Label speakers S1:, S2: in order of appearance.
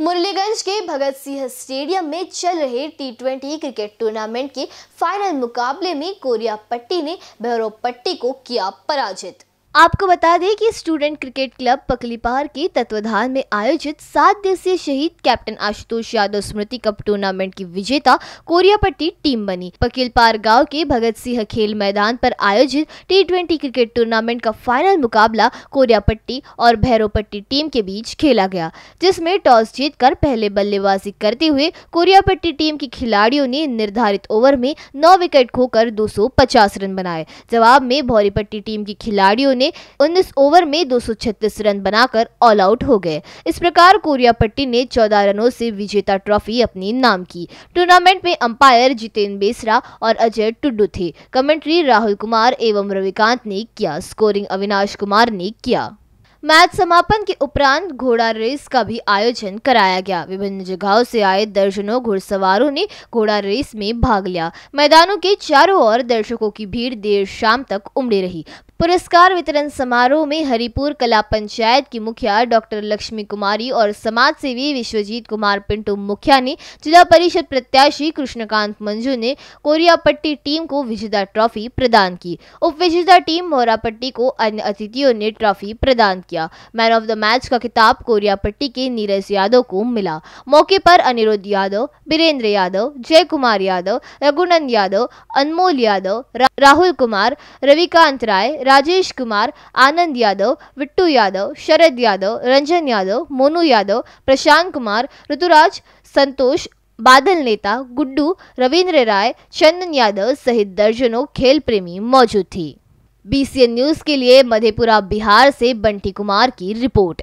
S1: मुरलीगंज के भगत सिंह स्टेडियम में चल रहे टी ट्वेंटी क्रिकेट टूर्नामेंट के फाइनल मुकाबले में कोरिया पट्टी ने भैरव पट्टी को किया पराजित आपको बता दें कि स्टूडेंट क्रिकेट क्लब पकलीपार के तत्वाधान में आयोजित सात दिवसीय शहीद कैप्टन आशुतोष यादव स्मृति कप टूर्नामेंट की विजेता कोरियापट्टी टीम बनी पकीलपार गांव के भगत सिंह खेल मैदान पर आयोजित टी ट्वेंटी क्रिकेट टूर्नामेंट का फाइनल मुकाबला कोरियापट्टी और भैरोपट्टी टीम के बीच खेला गया जिसमे टॉस कर पहले बल्लेबाजी करते हुए कोरियापट्टी टीम के खिलाड़ियों ने निर्धारित ओवर में नौ विकेट खोकर दो रन बनाए जवाब में भौरीपट्टी टीम के खिलाड़ियों ने ने उन्नीस ओवर में 236 रन बनाकर ऑल आउट हो गए इस प्रकार कोरिया पट्टी ने चौदह रनों से विजेता ट्रॉफी अपने नाम की टूर्नामेंट में अंपायर जितेन बेसरा और अजय टुड्डू थे कमेंट्री राहुल कुमार एवं रविकांत ने किया स्कोरिंग अविनाश कुमार ने किया मैच समापन के उपरांत घोड़ा रेस का भी आयोजन कराया गया विभिन्न जगहों से आए दर्जनों घुड़सवारों ने घोड़ा रेस में भाग लिया मैदानों के चारों ओर दर्शकों की भीड़ देर शाम तक उमड़ी रही पुरस्कार वितरण समारोह में हरिपुर कला पंचायत की मुखिया डॉक्टर लक्ष्मी कुमारी और समाज सेवी विश्वजीत कुमार पिंटू मुखिया ने जिला परिषद प्रत्याशी कृष्णकांत मंजू ने कोरियापट्टी टीम को विजेता ट्रॉफी प्रदान की उप विजेता टीम मोरापट्टी को अन्य अतिथियों ने ट्रॉफी प्रदान किया किया मैन ऑफ द मैच का खिताब कोरिया पट्टी के नीरज यादव को मिला मौके पर अनिरुद्ध यादव बीरेंद्र यादव जय कुमार यादव रघुनंद यादव अनमोल यादव राहुल कुमार रविकांत राय राजेश कुमार आनंद यादव विट्टू यादव शरद यादव रंजन यादव मोनू यादव प्रशांत कुमार ऋतुराज संतोष बादल नेता गुड्डू रविंद्र राय चंदन यादव सहित दर्जनों खेल प्रेमी मौजूद थी बीसीएन न्यूज के लिए मधेपुरा बिहार से बंटी कुमार की रिपोर्ट